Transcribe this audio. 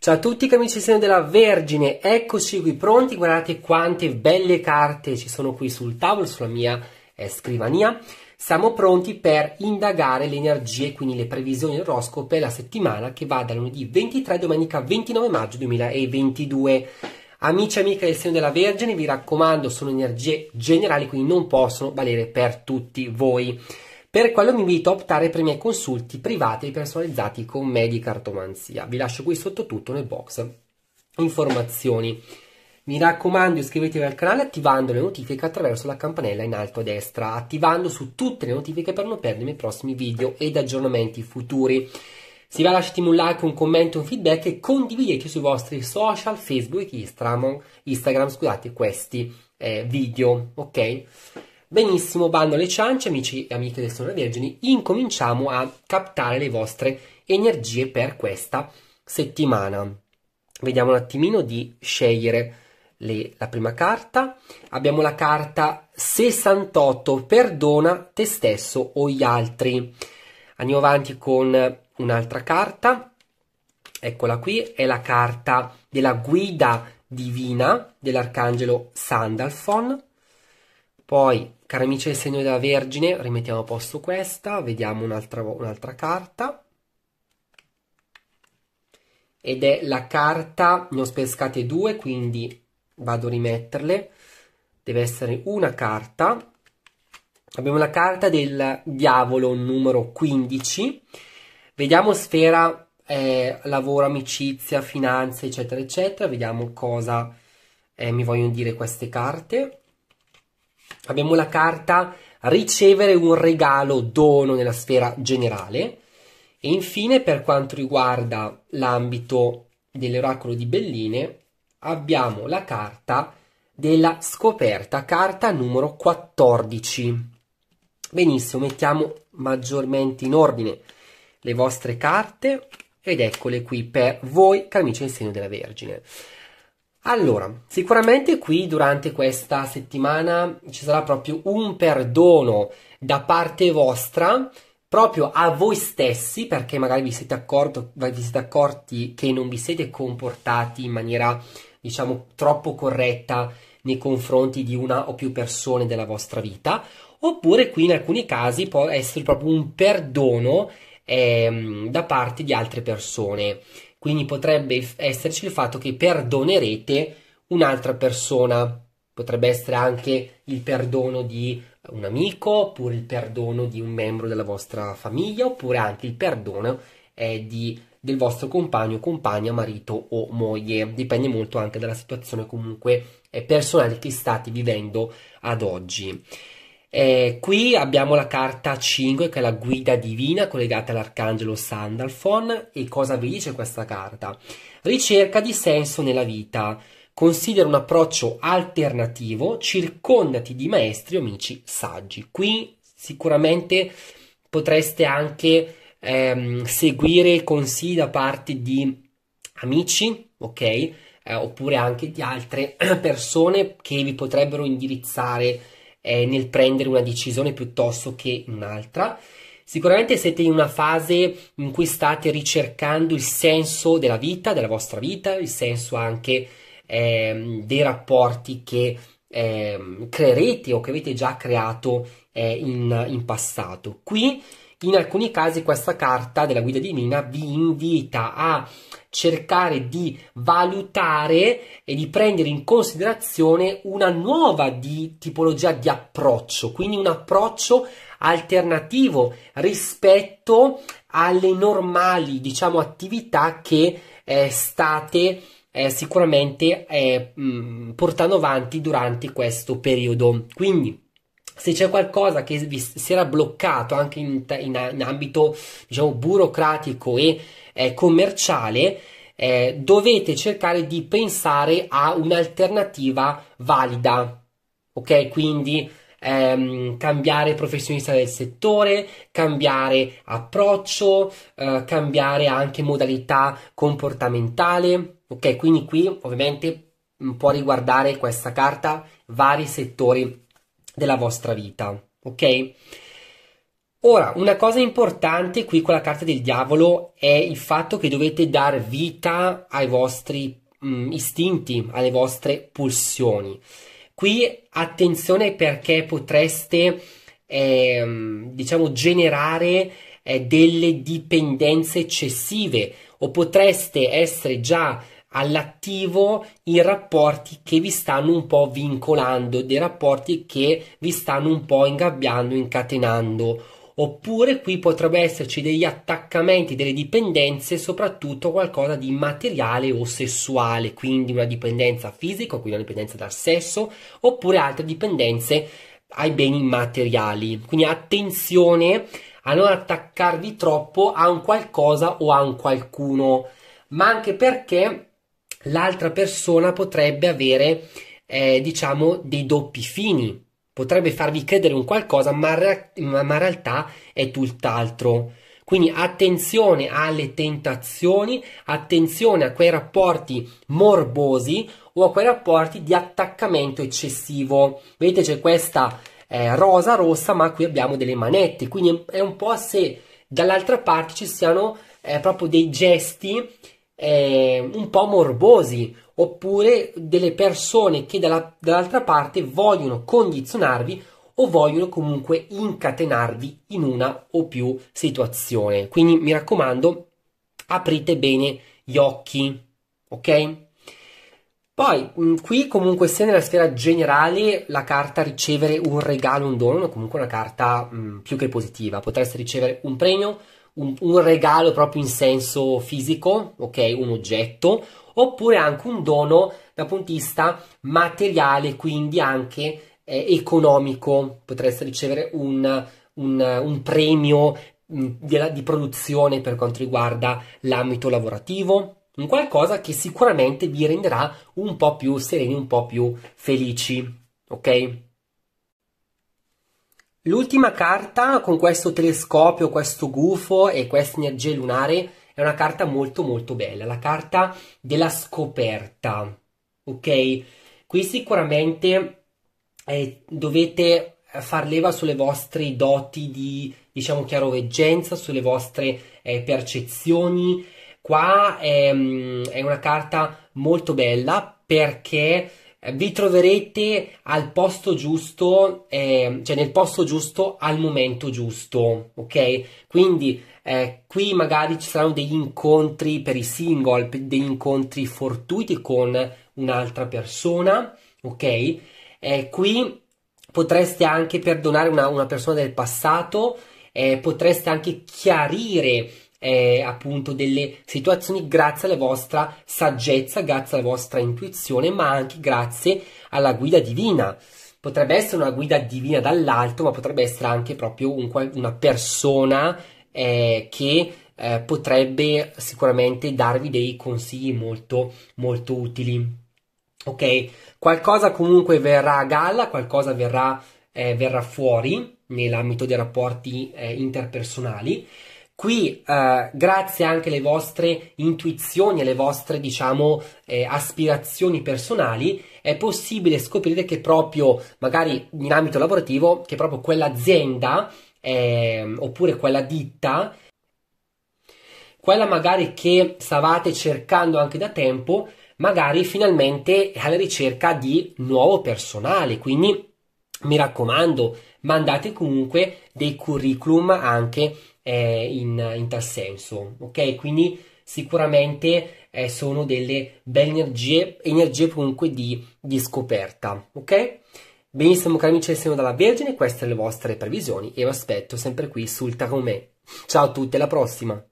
Ciao a tutti camicisti della Vergine, eccoci qui pronti, guardate quante belle carte ci sono qui sul tavolo, sulla mia eh, scrivania. Siamo pronti per indagare le energie, quindi le previsioni oroscope per la settimana che va da lunedì 23 a domenica 29 maggio 2022. Amici e amiche del segno della Vergine, vi raccomando, sono energie generali, quindi non possono valere per tutti voi. Per quello mi invito a optare per i miei consulti privati e personalizzati con me di cartomanzia. Vi lascio qui sotto tutto nel box informazioni. Mi raccomando iscrivetevi al canale attivando le notifiche attraverso la campanella in alto a destra, attivando su tutte le notifiche per non perdere i miei prossimi video ed aggiornamenti futuri. Se vi va lasciatemi un like, un commento, un feedback e condividete sui vostri social, Facebook, Instagram, Instagram scusate, questi eh, video, ok? Benissimo, bando alle ciance, amici e amiche del Sono Vergini, incominciamo a captare le vostre energie per questa settimana. Vediamo un attimino di scegliere le, la prima carta. Abbiamo la carta 68, perdona te stesso o gli altri. Andiamo avanti con un'altra carta. Eccola qui, è la carta della guida divina dell'arcangelo Sandalfon. Poi Cari amici del segno della Vergine, rimettiamo a posto questa, vediamo un'altra, un'altra carta. Ed è la carta, ne ho spescate due, quindi vado a rimetterle. Deve essere una carta. Abbiamo la carta del diavolo numero 15. Vediamo sfera eh, lavoro, amicizia, finanze, eccetera, eccetera. Vediamo cosa eh, mi vogliono dire queste carte abbiamo la carta ricevere un regalo, dono nella sfera generale. E infine, per quanto riguarda l'ambito dell'oracolo di Belline, abbiamo la carta della scoperta, carta numero 14. Benissimo, mettiamo maggiormente in ordine le vostre carte ed eccole qui per voi, camicia in segno della Vergine. Allora, sicuramente qui durante questa settimana ci sarà proprio un perdono da parte vostra, proprio a voi stessi, perché magari vi siete, accorto, vi siete accorti che non vi siete comportati in maniera, diciamo, troppo corretta nei confronti di una o più persone della vostra vita, oppure qui in alcuni casi può essere proprio un perdono eh, da parte di altre persone. Quindi potrebbe esserci il fatto che perdonerete un'altra persona. Potrebbe essere anche il perdono di un amico, oppure il perdono di un membro della vostra famiglia, oppure anche il perdono eh, di, del vostro compagno, compagna, marito o moglie. Dipende molto anche dalla situazione comunque eh, personale che state vivendo ad oggi. Eh, qui abbiamo la carta 5 che è la guida divina collegata all'arcangelo Sandalfon e cosa vi dice questa carta? Ricerca di senso nella vita, considera un approccio alternativo, circondati di maestri o amici saggi. Qui sicuramente potreste anche ehm, seguire consigli da parte di amici, ok? Eh, oppure anche di altre persone che vi potrebbero indirizzare eh, nel prendere una decisione piuttosto che un'altra. Sicuramente siete in una fase in cui state ricercando il senso della vita, della vostra vita, il senso anche eh, dei rapporti che eh, creerete o che avete già creato eh, in, in, passato. Qui, in alcuni casi, questa carta della guida divina vi invita a cercare di valutare e di prendere in considerazione una nuova di tipologia di approccio, quindi un approccio alternativo rispetto alle normali, diciamo, attività che eh, state eh, sicuramente eh, mm, portando avanti durante questo periodo. Quindi se c'è qualcosa che vi si era bloccato anche in, in, in ambito diciamo, burocratico e eh, commerciale, eh, dovete cercare di pensare a un'alternativa valida. Ok, quindi ehm, cambiare professionista del settore, cambiare approccio, eh, cambiare anche modalità comportamentale. Ok, quindi qui ovviamente può riguardare questa carta vari settori della vostra vita, ok? Ora, una cosa importante qui con la carta del diavolo è il fatto che dovete dar vita ai vostri mh, mm, istinti, alle vostre pulsioni. Qui attenzione perché potreste, eh, diciamo, generare eh, delle dipendenze eccessive o potreste essere già all'attivo i rapporti che vi stanno un po' vincolando, dei rapporti che vi stanno un po' ingabbiando, incatenando. Oppure qui potrebbe esserci degli attaccamenti, delle dipendenze, soprattutto qualcosa di materiale o sessuale, quindi una dipendenza fisica, quindi una dipendenza dal sesso, oppure altre dipendenze ai beni materiali. Quindi attenzione a non attaccarvi troppo a un qualcosa o a un qualcuno, ma anche perché l'altra persona potrebbe avere, eh, diciamo, dei doppi fini, potrebbe farvi credere un qualcosa, ma, re- ma in realtà è tutt'altro. Quindi attenzione alle tentazioni, attenzione a quei rapporti morbosi o a quei rapporti di attaccamento eccessivo. Vedete c'è questa eh, rosa rossa, ma qui abbiamo delle manette, quindi è un po' se dall'altra parte ci siano eh, proprio dei gesti eh, un po' morbosi oppure delle persone che dalla, dall'altra parte vogliono condizionarvi o vogliono comunque incatenarvi in una o più situazioni. Quindi mi raccomando, aprite bene gli occhi, ok? Poi, mm, qui comunque sia nella sfera generale, la carta ricevere un regalo, un dono, comunque una carta mh, mm, più che positiva. Potreste ricevere un premio, un, un regalo proprio in senso fisico, ok, un oggetto, oppure anche un dono dal punto di vista materiale, quindi anche eh, economico, potreste ricevere un, un, un premio mh, mm, di, di produzione per quanto riguarda l'ambito lavorativo, un qualcosa che sicuramente vi renderà un po' più sereni, un po' più felici, ok? L'ultima carta con questo telescopio, questo gufo e questa energia lunare è una carta molto molto bella, la carta della scoperta, ok? Qui sicuramente eh, dovete far leva sulle vostre doti di, diciamo, chiaroveggenza, sulle vostre eh, percezioni. Qua è, ehm, è una carta molto bella perché vi troverete al posto giusto, eh, cioè nel posto giusto al momento giusto, ok? Quindi eh, qui magari ci saranno degli incontri per i single, degli incontri fortuiti con un'altra persona, ok? Eh, qui potreste anche perdonare una, una persona del passato, eh, potreste anche chiarire eh, appunto delle situazioni grazie alla vostra saggezza, grazie alla vostra intuizione, ma anche grazie alla guida divina. Potrebbe essere una guida divina dall'alto, ma potrebbe essere anche proprio un, una persona eh, che eh, potrebbe sicuramente darvi dei consigli molto, molto utili. Ok, qualcosa comunque verrà a galla, qualcosa verrà, eh, verrà fuori nell'ambito dei rapporti eh, interpersonali Qui, eh, grazie anche alle vostre intuizioni, alle vostre, diciamo, eh, aspirazioni personali, è possibile scoprire che proprio, magari in ambito lavorativo, che proprio quell'azienda eh, oppure quella ditta, quella magari che stavate cercando anche da tempo, magari finalmente è alla ricerca di nuovo personale. Quindi, mi raccomando, mandate comunque dei curriculum anche eh, in, in, tal senso. Ok, quindi sicuramente eh, sono delle belle energie, energie comunque di, di scoperta. Ok, benissimo, cari amici del Seno dalla Vergine, queste le vostre previsioni e vi aspetto sempre qui sul Tarome. Ciao a tutti, alla prossima!